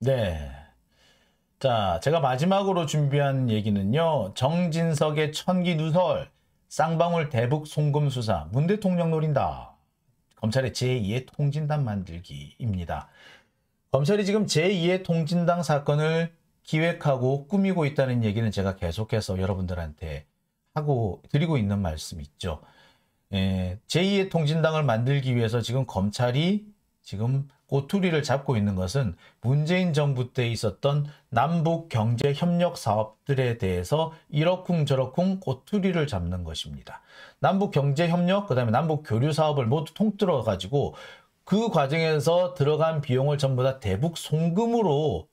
네. 자, 제가 마지막으로 준비한 얘기는요. 정진석의 천기 누설, 쌍방울 대북 송금 수사, 문 대통령 노린다. 검찰의 제2의 통진당 만들기입니다. 검찰이 지금 제2의 통진당 사건을 기획하고 꾸미고 있다는 얘기는 제가 계속해서 여러분들한테 하고 드리고 있는 말씀 있죠. 예, 제2의 통진당을 만들기 위해서 지금 검찰이 지금 고투리를 잡고 있는 것은 문재인 정부 때 있었던 남북 경제 협력 사업들에 대해서 이러쿵저러쿵 고투리를 잡는 것입니다. 남북 경제 협력, 그 다음에 남북 교류 사업을 모두 통틀어 가지고 그 과정에서 들어간 비용을 전부 다 대북 송금으로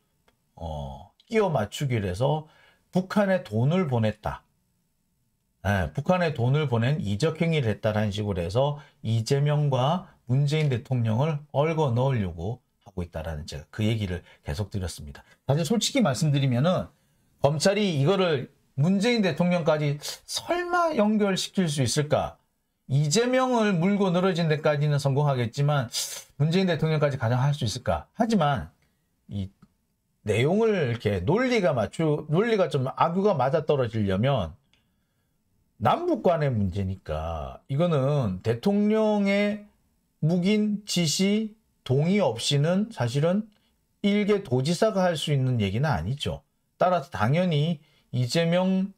어, 끼워 맞추기를 해서 북한에 돈을 보냈다. 예, 북한에 돈을 보낸 이적 행위를 했다라는 식으로 해서 이재명과 문재인 대통령을 얽어 넣으려고 하고 있다라는 제가 그 얘기를 계속 드렸습니다. 사실 솔직히 말씀드리면은 검찰이 이거를 문재인 대통령까지 설마 연결시킬 수 있을까? 이재명을 물고 늘어진 데까지는 성공하겠지만 문재인 대통령까지 가장 할수 있을까? 하지만 이 내용을 이렇게 논리가 맞추 논리가 좀 악유가 맞아 떨어지려면 남북 간의 문제니까 이거는 대통령의 묵인 지시 동의 없이는 사실은 일개 도지사가 할 수 있는 얘기는 아니죠. 따라서 당연히 이재명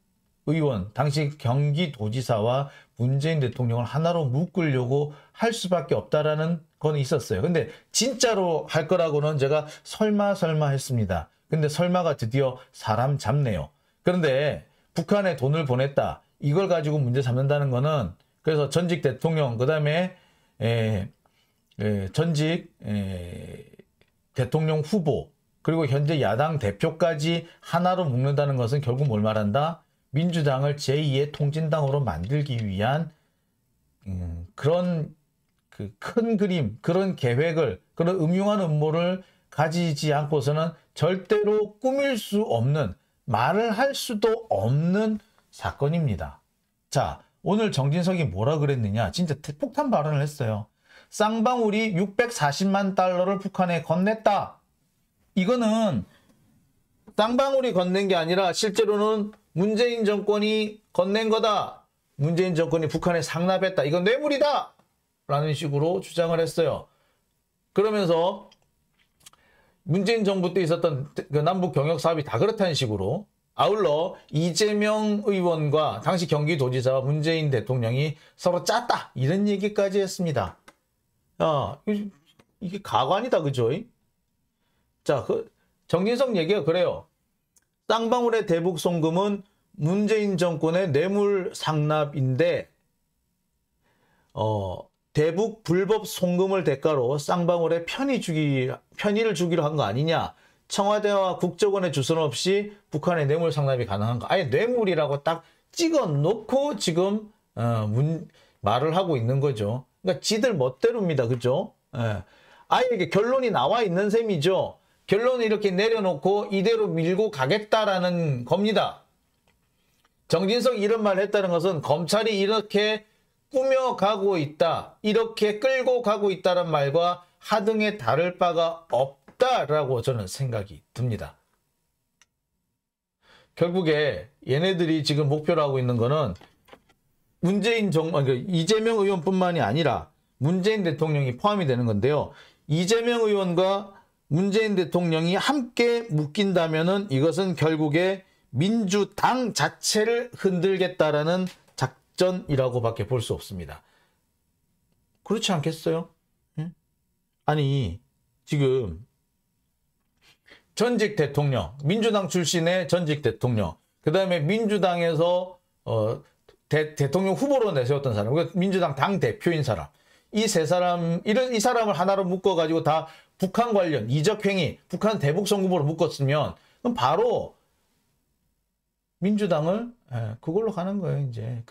의원, 당시 경기도지사와 문재인 대통령을 하나로 묶으려고 할 수밖에 없다라는 건 있었어요. 근데 진짜로 할 거라고는 제가 설마 설마 했습니다. 근데 설마가 드디어 사람 잡네요. 그런데 북한에 돈을 보냈다. 이걸 가지고 문제 삼는다는 거는 그래서 전직 대통령 그다음에 에, 에, 전직 에, 대통령 후보 그리고 현재 야당 대표까지 하나로 묶는다는 것은 결국 뭘 말한다? 민주당을 제2의 통진당으로 만들기 위한 음, 그런 그 큰 그림, 그런 계획을, 그런 음흉한 음모를 가지지 않고서는 절대로 꾸밀 수 없는, 말을 할 수도 없는 사건입니다. 자, 오늘 정진석이 뭐라 그랬느냐? 진짜 폭탄 발언을 했어요. 쌍방울이 640만 달러를 북한에 건넸다. 이거는 쌍방울이 건넨 게 아니라 실제로는 문재인 정권이 건넨 거다. 문재인 정권이 북한에 상납했다. 이건 뇌물이다. 라는 식으로 주장을 했어요. 그러면서 문재인 정부 때 있었던 그 남북 경협 사업이 다 그렇다는 식으로 아울러 이재명 의원과 당시 경기도지사와 문재인 대통령이 서로 짰다 이런 얘기까지 했습니다. 아 이게 가관이다 그죠? 자, 그정진성 얘기가 그래요. 쌍방울의 대북 송금은 문재인 정권의 뇌물 상납인데 어, 대북 불법 송금을 대가로 쌍방울에 편의 주기 편의를 주기로 한 거 아니냐? 청와대와 국정원의 주선 없이 북한의 뇌물 상납이 가능한가? 아예 뇌물이라고 딱 찍어 놓고 지금 어, 문, 말을 하고 있는 거죠. 그러니까 지들 멋대로입니다. 그죠? 예. 아예 이게 결론이 나와 있는 셈이죠. 결론을 이렇게 내려놓고 이대로 밀고 가겠다라는 겁니다. 정진석 이런 말을 했다는 것은 검찰이 이렇게 꾸며가고 있다. 이렇게 끌고 가고 있다는 말과 하등의 다를 바가 없 없다라고 저는 생각이 듭니다. 결국에 얘네들이 지금 목표로 하고 있는 거는 문재인 정 그러니까 이재명 의원뿐만이 아니라 문재인 대통령이 포함이 되는 건데요. 이재명 의원과 문재인 대통령이 함께 묶인다면은 이것은 결국에 민주당 자체를 흔들겠다라는 작전이라고 밖에 볼 수 없습니다. 그렇지 않겠어요? 아니, 지금 전직 대통령, 민주당 출신의 전직 대통령, 그 다음에 민주당에서 어, 대, 통령 후보로 내세웠던 사람, 그러니까 민주당 당 대표인 사람, 이 세 사람, 이런 이 사람을 하나로 묶어가지고 다 북한 관련 이적행위, 북한 대북선거부로 묶었으면 그럼 바로 민주당을 예, 그걸로 가는 거예요. 이제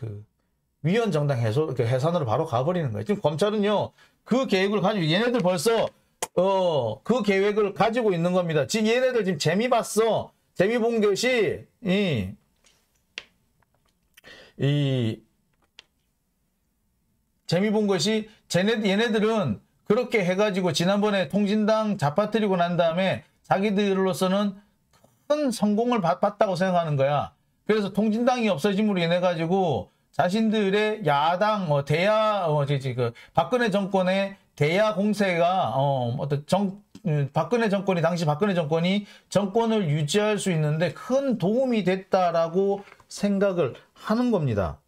그위원 정당 해소, 그 해산으로 바로 가버리는 거예요. 지금 검찰은요 그 계획을 가지고 얘네들 벌써 어, 그 계획을 가지고 있는 겁니다. 지금 얘네들 지금 재미 봤어. 재미 본 것이, 이, 이, 재미 본 것이, 쟤네, 얘네들은 그렇게 해가지고 지난번에 통진당 잡아뜨리고 난 다음에 자기들로서는 큰 성공을 봤다고 생각하는 거야. 그래서 통진당이 없어짐으로 인해 가지고 자신들의 야당, 어, 대야, 어, 그 박근혜 정권의 대야 공세가 어, 어떤 정 음, 박근혜 정권이 당시 박근혜 정권이 정권을 유지할 수 있는데 큰 도움이 됐다라고 생각을 하는 겁니다.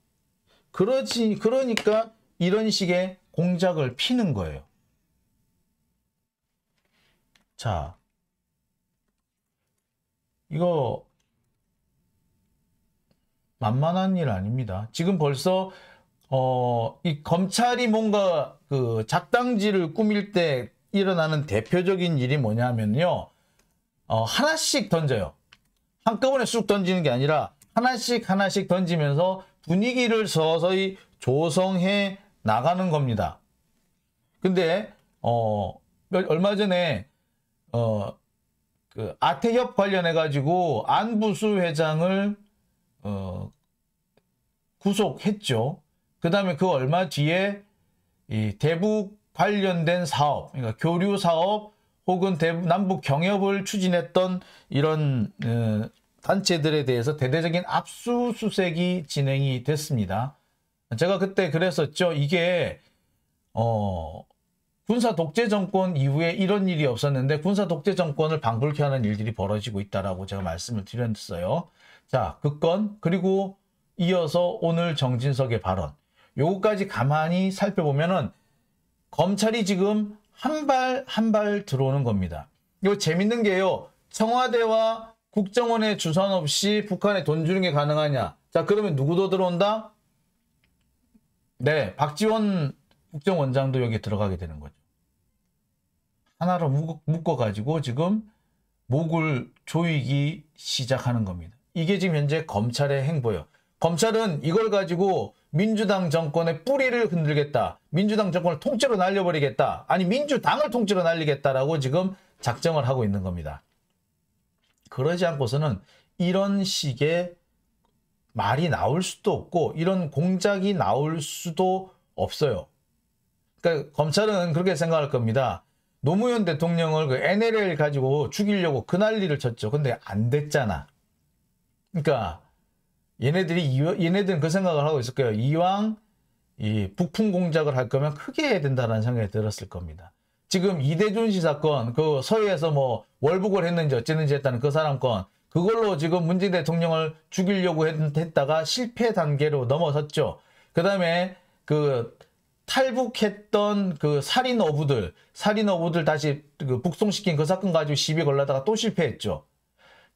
그러지 그러니까 이런 식의 공작을 피는 거예요. 자, 이거 만만한 일 아닙니다. 지금 벌써 어, 이 검찰이 뭔가 그 작당지를 꾸밀 때 일어나는 대표적인 일이 뭐냐면요. 어, 하나씩 던져요. 한꺼번에 쑥 던지는 게 아니라 하나씩 하나씩 던지면서 분위기를 서서히 조성해 나가는 겁니다. 근데 어, 얼마 전에 어, 그 아태협 관련해 가지고 안부수 회장을 어, 구속했죠. 그 다음에 그 얼마 뒤에 이 예, 대북 관련된 사업, 그러니까 교류 사업 혹은 대북, 남북 경협을 추진했던 이런 어, 단체들에 대해서 대대적인 압수수색이 진행이 됐습니다. 제가 그때 그랬었죠. 이게 어, 군사 독재 정권 이후에 이런 일이 없었는데 군사 독재 정권을 방불케 하는 일들이 벌어지고 있다라고 제가 말씀을 드렸어요. 자, 그건 그리고 이어서 오늘 정진석의 발언. 요거까지 가만히 살펴보면은 검찰이 지금 한 발 한 발 들어오는 겁니다. 이거 재밌는 게요. 청와대와 국정원의 주선 없이 북한에 돈 주는 게 가능하냐. 자 그러면 누구도 들어온다? 네 박지원 국정원장도 여기 들어가게 되는 거죠. 하나로 묶어가지고 지금 목을 조이기 시작하는 겁니다. 이게 지금 현재 검찰의 행보예요. 검찰은 이걸 가지고 민주당 정권의 뿌리를 흔들겠다. 민주당 정권을 통째로 날려버리겠다. 아니 민주당을 통째로 날리겠다라고 지금 작정을 하고 있는 겁니다. 그러지 않고서는 이런 식의 말이 나올 수도 없고 이런 공작이 나올 수도 없어요. 그러니까 검찰은 그렇게 생각할 겁니다. 노무현 대통령을 그 NLL 가지고 죽이려고 그 난리를 쳤죠. 근데 안 됐잖아. 그러니까 얘네들이 얘네들은 그 생각을 하고 있을 거예요. 이왕 이 북풍 공작을 할 거면 크게 해야 된다는 생각이 들었을 겁니다. 지금 이대준 씨 사건 그 서해에서 뭐 월북을 했는지 어쨌는지 했다는 그 사람 건 그걸로 지금 문재인 대통령을 죽이려고 했다가 실패 단계로 넘어섰죠. 그 다음에 그 탈북했던 그 살인 어부들, 살인 어부들 다시 그 북송시킨 그 사건 가지고 시비 걸려다가 또 실패했죠.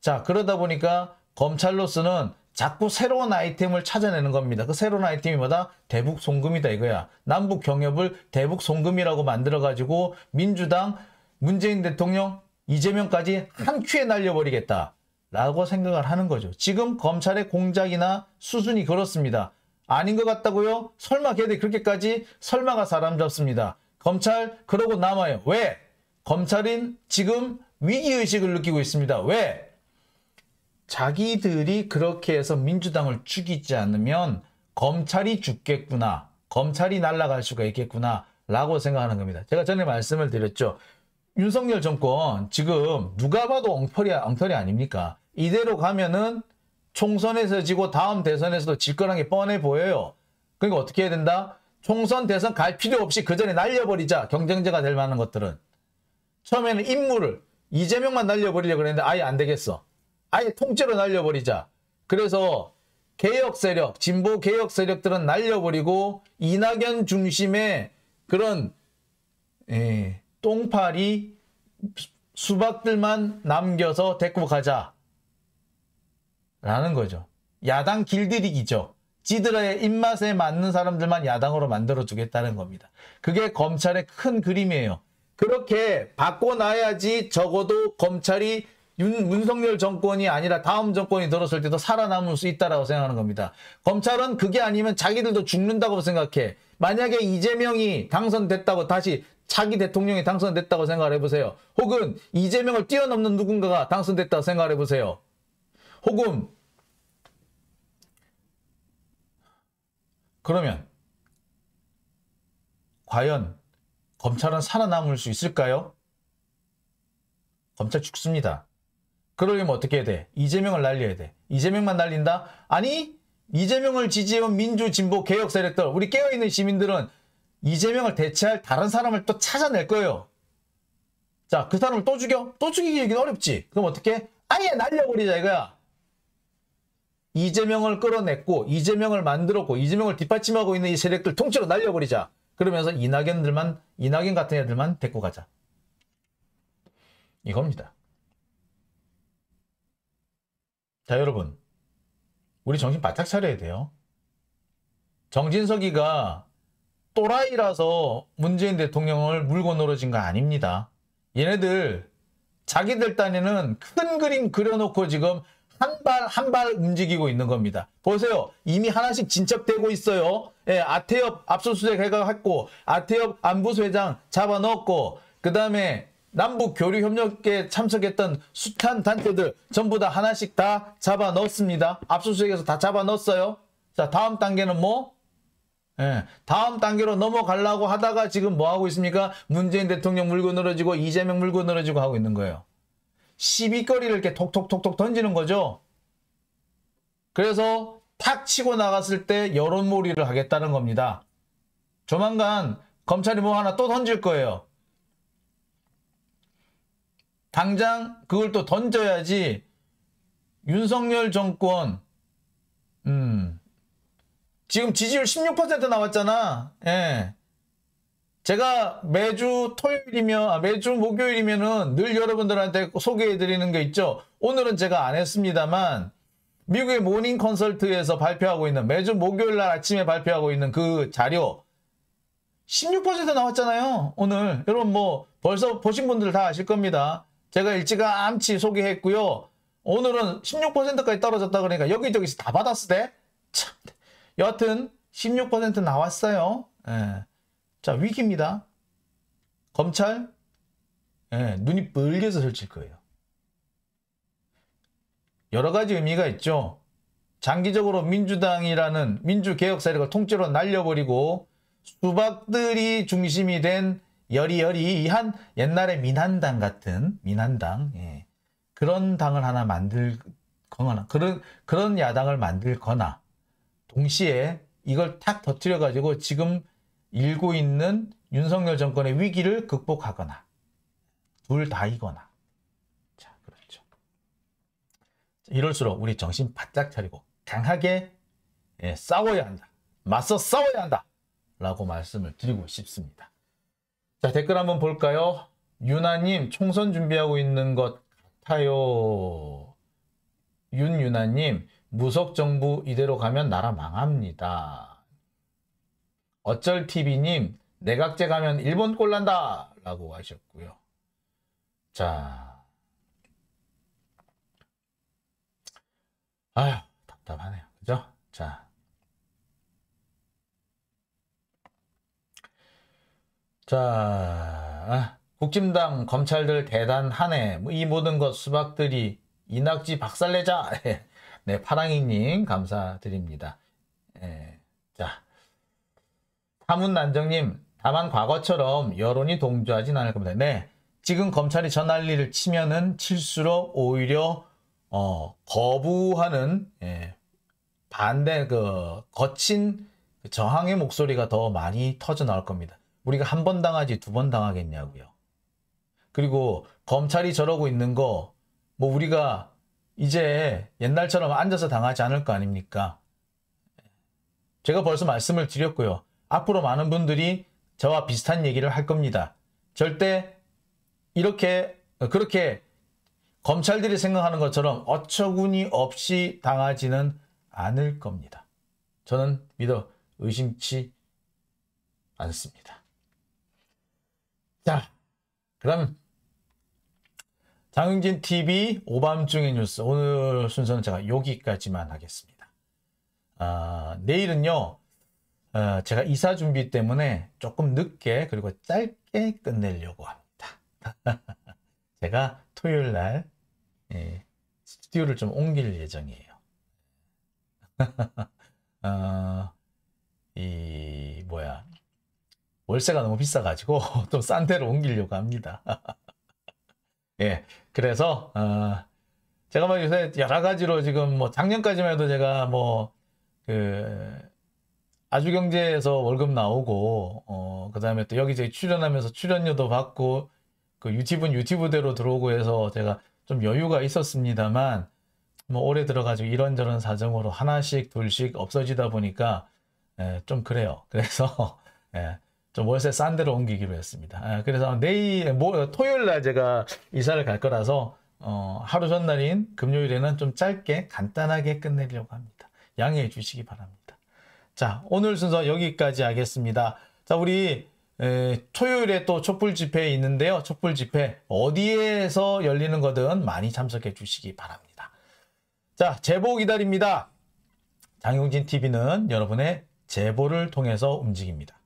자, 그러다 보니까 검찰로서는 자꾸 새로운 아이템을 찾아내는 겁니다. 그 새로운 아이템이 뭐다? 대북 송금이다 이거야. 남북 경협을 대북 송금이라고 만들어가지고 민주당 문재인 대통령 이재명까지 한 큐에 날려버리겠다. 라고 생각을 하는 거죠. 지금 검찰의 공작이나 수준이 그렇습니다. 아닌 것 같다고요? 설마 걔들 그렇게까지 설마가 사람 잡습니다. 검찰 그러고 남아요. 왜? 검찰인 지금 위기의식을 느끼고 있습니다. 왜? 자기들이 그렇게 해서 민주당을 죽이지 않으면 검찰이 죽겠구나. 검찰이 날아갈 수가 있겠구나. 라고 생각하는 겁니다. 제가 전에 말씀을 드렸죠. 윤석열 정권 지금 누가 봐도 엉터리, 엉터리 아닙니까? 이대로 가면은 총선에서 지고 다음 대선에서도 질 거란 게 뻔해 보여요. 그러니까 어떻게 해야 된다? 총선, 대선 갈 필요 없이 그 전에 날려버리자. 경쟁자가 될 만한 것들은. 처음에는 인물을 이재명만 날려버리려고 그랬는데 아예 안 되겠어. 아예 통째로 날려버리자. 그래서 개혁 세력, 진보 개혁 세력들은 날려버리고 이낙연 중심의 그런 에, 예, 똥파리 수박들만 남겨서 데리고 가자. 라는 거죠. 야당 길들이기죠. 지들의 입맛에 맞는 사람들만 야당으로 만들어주겠다는 겁니다. 그게 검찰의 큰 그림이에요. 그렇게 바꿔놔야지 적어도 검찰이 윤, 문성열 정권이 아니라 다음 정권이 들었을 때도 살아남을 수 있다라고 생각하는 겁니다. 검찰은 그게 아니면 자기들도 죽는다고 생각해. 만약에 이재명이 당선됐다고 다시 자기 대통령이 당선됐다고 생각을 해보세요. 혹은 이재명을 뛰어넘는 누군가가 당선됐다고 생각을 해보세요. 혹은 그러면 과연 검찰은 살아남을 수 있을까요? 검찰 죽습니다. 그러려면 어떻게 해야 돼? 이재명을 날려야 돼. 이재명만 날린다? 아니 이재명을 지지해온 민주 진보 개혁 세력들 우리 깨어있는 시민들은 이재명을 대체할 다른 사람을 또 찾아낼 거예요. 자, 그 사람을 또 죽여? 또 죽이기 는 어렵지. 그럼 어떻게? 아예 날려버리자 이거야. 이재명을 끌어냈고 이재명을 만들었고 이재명을 뒷받침하고 있는 이 세력들 통째로 날려버리자. 그러면서 이낙연들만 이낙연 같은 애들만 데리고 가자. 이겁니다. 자 여러분 우리 정신 바짝 차려야 돼요. 정진석이가 또라이라서 문재인 대통령을 물고 늘어진 거 아닙니다. 얘네들 자기들 딴에는 큰 그림 그려놓고 지금 한 발 한 발 움직이고 있는 겁니다. 보세요. 이미 하나씩 진척되고 있어요. 예, 아태엽 압수수색 해가지고 아태엽 안부수회장 잡아넣었고 그 다음에 남북 교류 협력에 참석했던 숱한 단체들 전부 다 하나씩 다 잡아 넣었습니다. 압수수색에서 다 잡아 넣었어요. 자, 다음 단계는 뭐? 예, 다음 단계로 넘어가려고 하다가 지금 뭐 하고 있습니까? 문재인 대통령 물고 늘어지고 이재명 물고 늘어지고 하고 있는 거예요. 시비거리를 이렇게 톡톡톡톡 던지는 거죠. 그래서 탁 치고 나갔을 때 여론몰이를 하겠다는 겁니다. 조만간 검찰이 뭐 하나 또 던질 거예요. 당장 그걸 또 던져야지 윤석열 정권 음 지금 지지율 16% 나왔잖아. 예. 제가 매주 토요일이면 아, 매주 목요일이면은 늘 여러분들한테 소개해 드리는 게 있죠. 오늘은 제가 안 했습니다만 미국의 모닝 컨설트에서 발표하고 있는 매주 목요일 날 아침에 발표하고 있는 그 자료 16% 나왔잖아요. 오늘 여러분 뭐 벌써 보신 분들 다 아실 겁니다. 제가 일찌감치 소개했고요. 오늘은 16%까지 떨어졌다 그러니까 여기저기서 다받았을때 참. 네. 여하튼 16% 나왔어요. 예. 자 위기입니다. 검찰 예, 눈이 벌게서 설칠 거예요. 여러 가지 의미가 있죠. 장기적으로 민주당이라는 민주개혁 세력을 통째로 날려버리고 수박들이 중심이 된 여리여리한 옛날에 민한당 같은 민한당 예. 그런 당을 하나 만들거나 그런 그런 야당을 만들거나 동시에 이걸 탁 터뜨려 가지고 지금 일고 있는 윤석열 정권의 위기를 극복하거나 둘 다이거나 자 그렇죠 이럴수록 우리 정신 바짝 차리고 강하게 예, 싸워야 한다 맞서 싸워야 한다 라고 말씀을 드리고 싶습니다 자 댓글 한번 볼까요? 유나님 총선 준비하고 있는 것 같아요. 윤유나님 무석 정부 이대로 가면 나라 망합니다. 어쩔 TV님 내각제 가면 일본 꼴 난다 라고 하셨고요. 자, 아휴 답답하네요. 그죠? 자. 자, 아, 국진당 검찰들 대단하네. 뭐 이 모든 것 수박들이 이낙지 박살내자. 네, 파랑이님 감사드립니다. 네, 자, 사문난정님 다만 과거처럼 여론이 동조하진 않을 겁니다. 네, 지금 검찰이 전할리를 치면은 칠수록 오히려 어, 거부하는 예, 반대 그 거친 저항의 목소리가 더 많이 터져 나올 겁니다. 우리가 한 번 당하지 두 번 당하겠냐고요. 그리고 검찰이 저러고 있는 거 뭐 우리가 이제 옛날처럼 앉아서 당하지 않을 거 아닙니까? 제가 벌써 말씀을 드렸고요. 앞으로 많은 분들이 저와 비슷한 얘기를 할 겁니다. 절대 이렇게 그렇게 검찰들이 생각하는 것처럼 어처구니 없이 당하지는 않을 겁니다. 저는 믿어 의심치 않습니다. 자, 그럼 장윤진 TV 오밤중의 뉴스 오늘 순서는 제가 여기까지만 하겠습니다. 아, 내일은요. 어, 제가 이사 준비 때문에 조금 늦게 그리고 짧게 끝내려고 합니다. 제가 토요일 날 예, 스튜디오를 좀 옮길 예정이에요. 어, 이 뭐야 월세가 너무 비싸가지고 또 싼 데로 옮기려고 합니다. 예, 그래서 어, 제가 막 뭐 요새 여러 가지로 지금 뭐 작년까지만 해도 제가 뭐 그 아주경제에서 월급 나오고 어, 그 다음에 또 여기저기 출연하면서 출연료도 받고 그 유튜브는 유튜브대로 들어오고 해서 제가 좀 여유가 있었습니다만 뭐 올해 들어가지고 이런저런 사정으로 하나씩 둘씩 없어지다 보니까 예, 좀 그래요. 그래서 예, 좀 월세 싼 데로 옮기기로 했습니다. 아, 그래서 내일 뭐, 토요일 날 제가 이사를 갈 거라서 어, 하루 전날인 금요일에는 좀 짧게 간단하게 끝내려고 합니다. 양해해 주시기 바랍니다. 자 오늘 순서 여기까지 하겠습니다. 자 우리 에, 토요일에 또 촛불 집회 있는데요. 촛불 집회 어디에서 열리는 거든 많이 참석해 주시기 바랍니다. 자 제보 기다립니다. 장용진 TV는 여러분의 제보를 통해서 움직입니다.